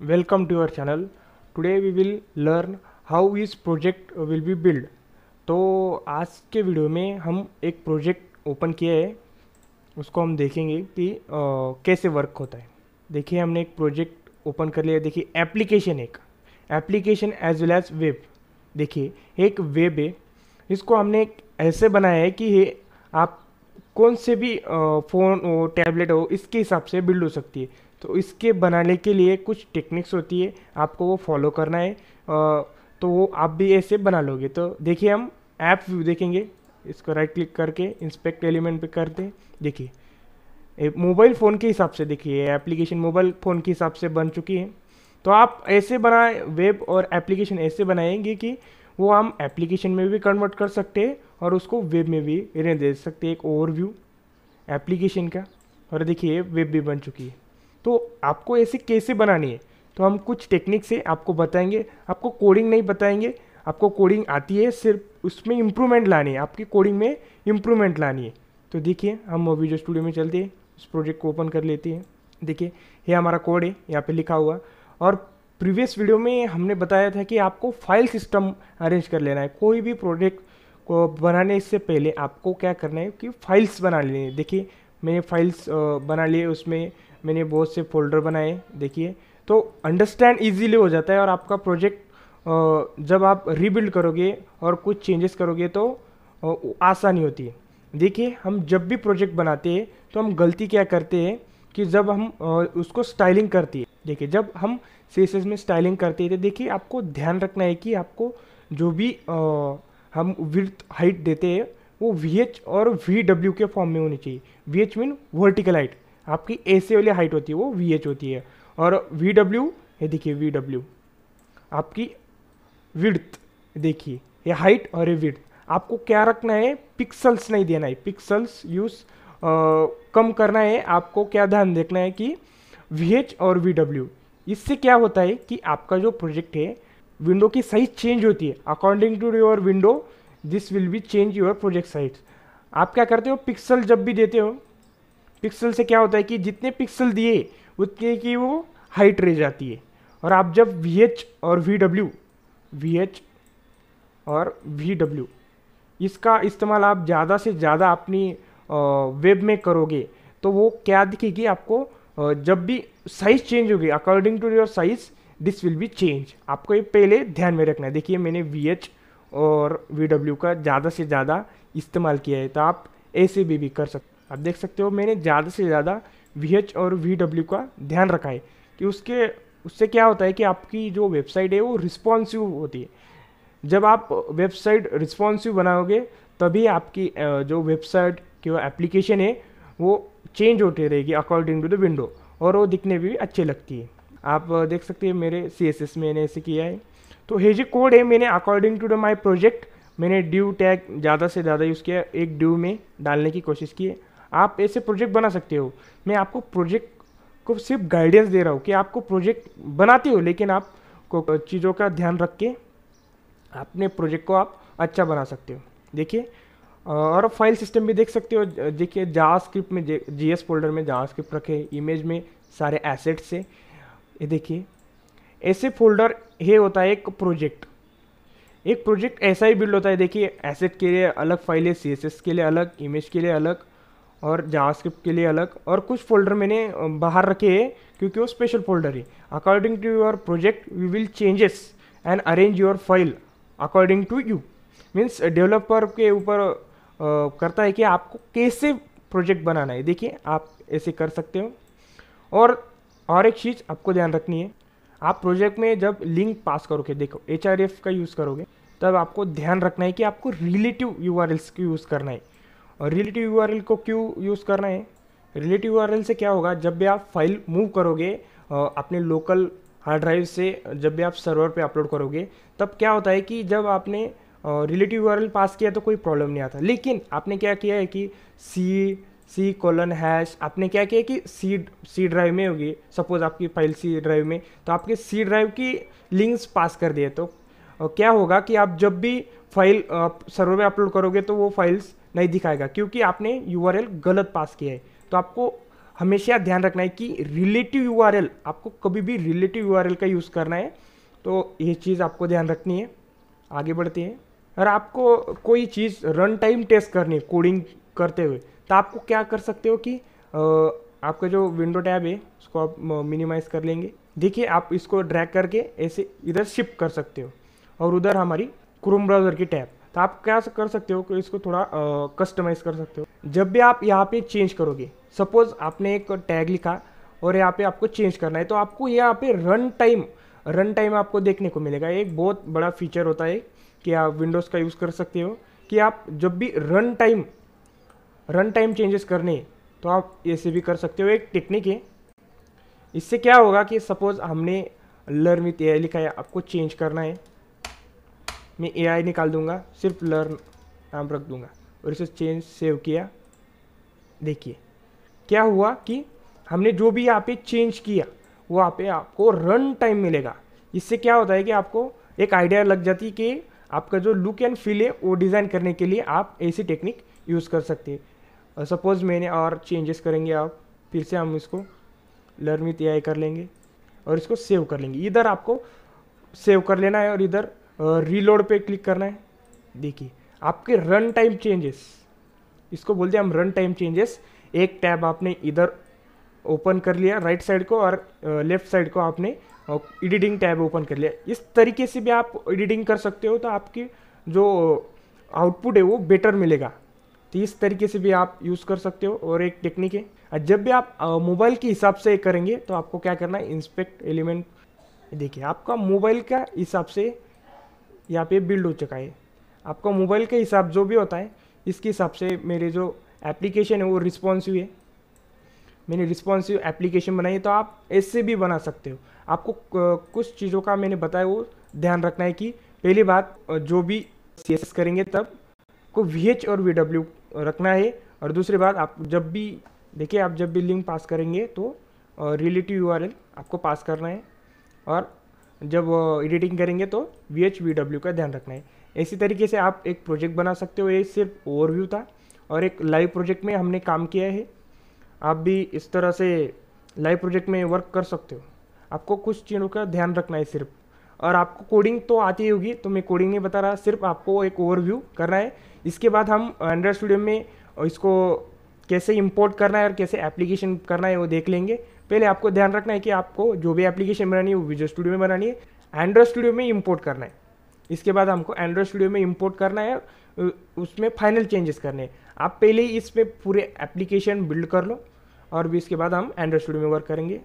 welcome to our channel today we will learn how is project will be built तो आज के video में हम एक प्रोजेक्ट ओपन किया है उसको हम देखेंगे कि आ, कैसे वर्क होता है देखिए हमने एक प्रोजेक्ट ओपन कर लिया देखिए एप्लीकेशन एक application as well as web देखिए एक वेब है इसको हमने एक ऐसे बनाया है कि आप कौन से भी फ़ोन हो टैबलेट हो इसके हिसाब से बिल्ड हो सकती है तो इसके बनाने के लिए कुछ टेक्निक्स होती है आपको वो फॉलो करना है तो वो आप भी ऐसे बना लोगे तो देखिए हम ऐप व्यू देखेंगे इसको राइट क्लिक करके इंस्पेक्ट एलिमेंट पे करते हैं देखिए मोबाइल फ़ोन के हिसाब से देखिए एप्लीकेशन मोबाइल फ़ोन के हिसाब से बन चुकी है तो आप ऐसे बनाए वेब और एप्लीकेशन ऐसे बनाएंगे कि वो हम एप्लीकेशन में भी कन्वर्ट कर सकते हैं और उसको वेब में भी इन्हें दे सकते हैं एक ओवरव्यू एप्लीकेशन का और देखिए वेब भी बन चुकी है तो आपको ऐसे कैसे बनानी है तो हम कुछ टेक्निक से आपको बताएंगे आपको कोडिंग नहीं बताएंगे आपको कोडिंग आती है सिर्फ उसमें इम्प्रूवमेंट लानी है आपकी कोडिंग में इम्प्रूवमेंट लानी है तो देखिए हम वीडियो स्टूडियो में चलते हैं इस प्रोजेक्ट को ओपन कर लेते हैं देखिए ये हमारा कोड है यहाँ पे लिखा हुआ और प्रीवियस वीडियो में हमने बताया था कि आपको फाइल सिस्टम अरेंज कर लेना है कोई भी प्रोजेक्ट को बनाने से पहले आपको क्या करना है कि फाइल्स बना लेनी है देखिए मैंने फाइल्स बना लिए उसमें मैंने बहुत से फोल्डर बनाए देखिए तो अंडरस्टैंड ईजीली हो जाता है और आपका प्रोजेक्ट जब आप रीबिल्ड करोगे और कुछ चेंजेस करोगे तो आसानी होती है देखिए हम जब भी प्रोजेक्ट बनाते हैं तो हम गलती क्या करते हैं कि जब हम उसको स्टाइलिंग करती है देखिए जब हम सेसेस में स्टाइलिंग करते हैं तो देखिए आपको ध्यान रखना है कि आपको जो भी हम विर्थ हाइट देते हैं वो वी एच और वी डब्ल्यू के फॉर्म में होनी चाहिए V H mean vertical height आपकी ए से वाली हाइट होती है वो वी एच होती है और वी डब्ल्यू ये देखिए वी डब्ल्यू आपकी विड्थ देखिए ये हाइट और ये विड्थ आपको क्या रखना है पिक्सल्स नहीं देना है पिक्सल्स यूज़ कम करना है आपको क्या ध्यान देखना है कि वी एच और वी डब्ल्यू इससे क्या होता है कि आपका जो प्रोजेक्ट है विंडो की साइज चेंज होती है according to your window this will be change your project size आप क्या करते हो पिक्सल जब भी देते हो पिक्सल से क्या होता है कि जितने पिक्सल दिए उतने की वो हाइट रह जाती है और आप जब वी एच और वी डब्ल्यू वी एच और वी डब्ल्यू इसका इस्तेमाल आप ज़्यादा से ज़्यादा अपनी वेब में करोगे तो वो क्या दिखेगी आपको जब भी साइज़ चेंज होगी according to your size this will be change आपको ये पहले ध्यान में रखना है देखिए मैंने वी एच और वी डब्ल्यू का ज़्यादा से ज़्यादा इस्तेमाल किया है तो आप ऐसे भी, भी कर सकते आप देख सकते हो मैंने ज़्यादा से ज़्यादा वी और वी का ध्यान रखा है कि उसके उससे क्या होता है कि आपकी जो वेबसाइट है वो रिस्पॉन्सिव होती है जब आप वेबसाइट रिस्पॉन्सिव बनाओगे तभी आपकी जो वेबसाइट की एप्लीकेशन है वो चेंज होती रहेगी अकॉर्डिंग टू द विंडो और वो दिखने भी अच्छी लगती है आप देख सकते हैं मेरे सी एस एस में मैंने ऐसे किया है तो ये जो कोड है मैंने according to the my project मैंने ड्यू टैग ज़्यादा से ज़्यादा यूज़ किया एक ड्यू में डालने की कोशिश की है आप ऐसे प्रोजेक्ट बना सकते हो मैं आपको प्रोजेक्ट को सिर्फ गाइडेंस दे रहा हूँ कि आपको प्रोजेक्ट बनाते हो लेकिन आप को चीज़ों का ध्यान रख के अपने प्रोजेक्ट को आप अच्छा बना सकते हो देखिए और फाइल सिस्टम भी देख सकते हो देखिए स्क्रिप्ट में जी एस फोल्डर में स्क्रिप्ट रखे इमेज में सारे एसेट्स से ये देखिए ऐसे फोल्डर ये होता है एक प्रोजेक्ट एक प्रोजेक्ट ऐसा ही बिल्ड होता है देखिए एसेट के लिए अलग फाइल है सी के लिए अलग इमेज के लिए अलग और जावास्क्रिप्ट के लिए अलग और कुछ फोल्डर मैंने बाहर रखे हैं क्योंकि वो स्पेशल फोल्डर है according to your project we will changes and arrange your file according to you means developer के ऊपर करता है कि आपको कैसे प्रोजेक्ट बनाना है देखिए आप ऐसे कर सकते हो और और एक चीज़ आपको ध्यान रखनी है आप प्रोजेक्ट में जब लिंक पास करोगे देखो एच का यूज़ करोगे तब आपको ध्यान रखना है कि आपको रिलेटिव यू की यूज़ करना है और रिलेटिव यू को क्यों यूज़ कर रहे हैं रिलेटिव यू से क्या होगा जब भी आप फाइल मूव करोगे अपने लोकल हार्ड ड्राइव से जब भी आप सर्वर पे अपलोड करोगे तब क्या होता है कि जब आपने रिलेटिव यू पास किया तो कोई प्रॉब्लम नहीं आता लेकिन आपने क्या किया है कि सी सी कॉलन हैश आपने क्या किया कि सी सी ड्राइव में होगी सपोज आपकी फाइल सी ड्राइव में तो आपके सी ड्राइव की लिंक्स पास कर दिए तो क्या होगा कि आप जब भी फाइल सर्वर में अपलोड करोगे तो वो फाइल्स नहीं दिखाएगा क्योंकि आपने यू गलत पास किया है तो आपको हमेशा ध्यान रखना है कि रिलेटिव यू आपको कभी भी रिलेटिव यू का यूज़ करना है तो ये चीज़ आपको ध्यान रखनी है आगे बढ़ते हैं अगर आपको कोई चीज़ रन टाइम टेस्ट करनी है कोडिंग करते हुए तो आपको क्या कर सकते हो कि आपका जो विंडो टैब है उसको आप मिनिमाइज़ कर लेंगे देखिए आप इसको ड्रैग करके ऐसे इधर शिफ्ट कर सकते हो और उधर हमारी क्रोम ब्राउज़र की टैब तो आप क्या कर सकते हो कि इसको थोड़ा कस्टमाइज़ कर सकते हो जब भी आप यहाँ पे चेंज करोगे सपोज़ आपने एक टैग लिखा और यहाँ पे आपको चेंज करना है तो आपको यहाँ पे रन टाइम रन टाइम आपको देखने को मिलेगा एक बहुत बड़ा फीचर होता है कि आप विंडोज़ का यूज़ कर सकते हो कि आप जब भी run time run time changes करने तो आप ऐसे भी कर सकते हो एक टेक्निक है इससे क्या होगा कि सपोज़ हमने लर्न विथ ए लिखा है आपको चेंज करना है मैं ए निकाल दूंगा सिर्फ लर्न नाम रख दूंगा और इसे चेंज सेव किया देखिए क्या हुआ कि हमने जो भी यहाँ पे चेंज किया वो यहाँ पे आपको रन टाइम मिलेगा इससे क्या होता है कि आपको एक आइडिया लग जाती है कि आपका जो लुक एंड फील है वो डिज़ाइन करने के लिए आप ऐसी टेक्निक यूज़ कर सकते हैं सपोज़ मैंने और चेंजेस करेंगे आप फिर से हम इसको लर्न विथ ए कर लेंगे और इसको सेव कर लेंगे इधर आपको सेव कर लेना है और इधर रीलोड पे क्लिक करना है देखिए आपके रन टाइम चेंजेस इसको बोलते हैं हम रन टाइम चेंजेस एक टैब आपने इधर ओपन कर लिया राइट साइड को और लेफ्ट साइड को आपने एडिटिंग टैब ओपन कर लिया इस तरीके से भी आप एडिटिंग कर सकते हो तो आपकी जो आउटपुट है वो बेटर मिलेगा तो इस तरीके से भी आप यूज़ कर सकते हो और एक टेक्निक है जब भी आप मोबाइल के हिसाब से करेंगे तो आपको क्या करना है इंस्पेक्ट एलिमेंट देखिए आपका मोबाइल का हिसाब से यहाँ पे बिल्ड हो चुका है आपका मोबाइल के हिसाब जो भी होता है इसके हिसाब से मेरे जो एप्लीकेशन है वो रिस्पॉन्सिव है मैंने रिस्पॉन्सिव एप्लीकेशन बनाई है तो आप ऐसे भी बना सकते हो आपको कुछ चीज़ों का मैंने बताया वो ध्यान रखना है कि पहली बात जो भी सी करेंगे तब को वी और वी रखना है और दूसरी बात आप जब भी देखिए आप जब भी लिंक पास करेंगे तो रिलेटिव यू आपको पास करना है और जब एडिटिंग करेंगे तो वी एच वी डब्ल्यू का ध्यान रखना है इसी तरीके से आप एक प्रोजेक्ट बना सकते हो ये सिर्फ ओवरव्यू था और एक लाइव प्रोजेक्ट में हमने काम किया है आप भी इस तरह से लाइव प्रोजेक्ट में वर्क कर सकते हो आपको कुछ चीज़ों का ध्यान रखना है सिर्फ और आपको कोडिंग तो आती होगी तो मैं कोडिंग नहीं बता रहा सिर्फ आपको एक ओवरव्यू करना है इसके बाद हम एंड्रॉयड स्टूडियो में इसको कैसे इंपोर्ट करना है और कैसे एप्लीकेशन करना है वो देख लेंगे पहले आपको ध्यान रखना है कि आपको जो भी एप्लीकेशन बनानी है वो विजुअल स्टूडियो में बनानी है एंड्रॉयड स्टूडियो में इम्पोर्ट करना है इसके बाद हमको एंड्रॉयड स्टूडियो में इम्पोर्ट करना है उसमें फाइनल चेंजेस करने हैं आप पहले ही इसमें पूरे एप्लीकेशन बिल्ड कर लो और भी इसके बाद हम एंड्रॉयड स्टूडियो में वर्क करेंगे